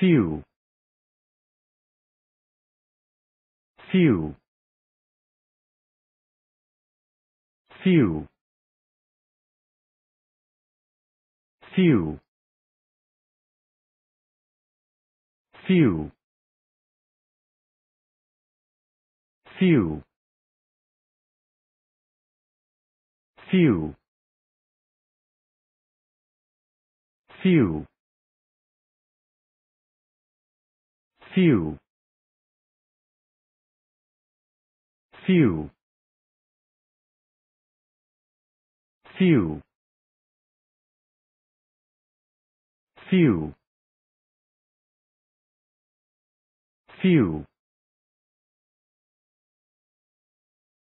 few few few few few few few few few few few few few